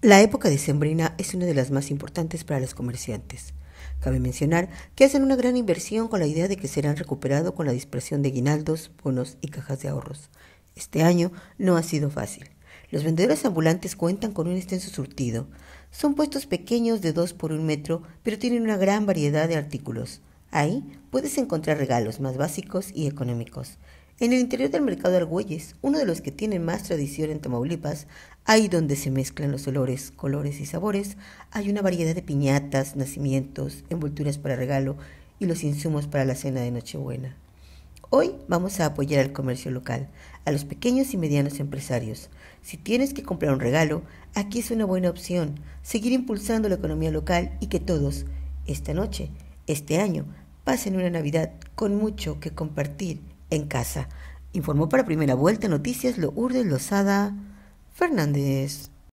La época de decembrina es una de las más importantes para los comerciantes. Cabe mencionar que hacen una gran inversión con la idea de que serán recuperados con la dispersión de guinaldos, bonos y cajas de ahorros. Este año no ha sido fácil. Los vendedores ambulantes cuentan con un extenso surtido. Son puestos pequeños de 2 por 1 metro, pero tienen una gran variedad de artículos. Ahí puedes encontrar regalos más básicos y económicos. En el interior del mercado de Argüelles, uno de los que tienen más tradición en Tamaulipas, ahí donde se mezclan los olores, colores y sabores, hay una variedad de piñatas, nacimientos, envolturas para regalo y los insumos para la cena de Nochebuena. Hoy vamos a apoyar al comercio local, a los pequeños y medianos empresarios. Si tienes que comprar un regalo, aquí es una buena opción. Seguir impulsando la economía local y que todos, esta noche, este año, pasen una Navidad con mucho que compartir en casa. Informó para primera vuelta Noticias Lo Lourdes Lozada Fernández.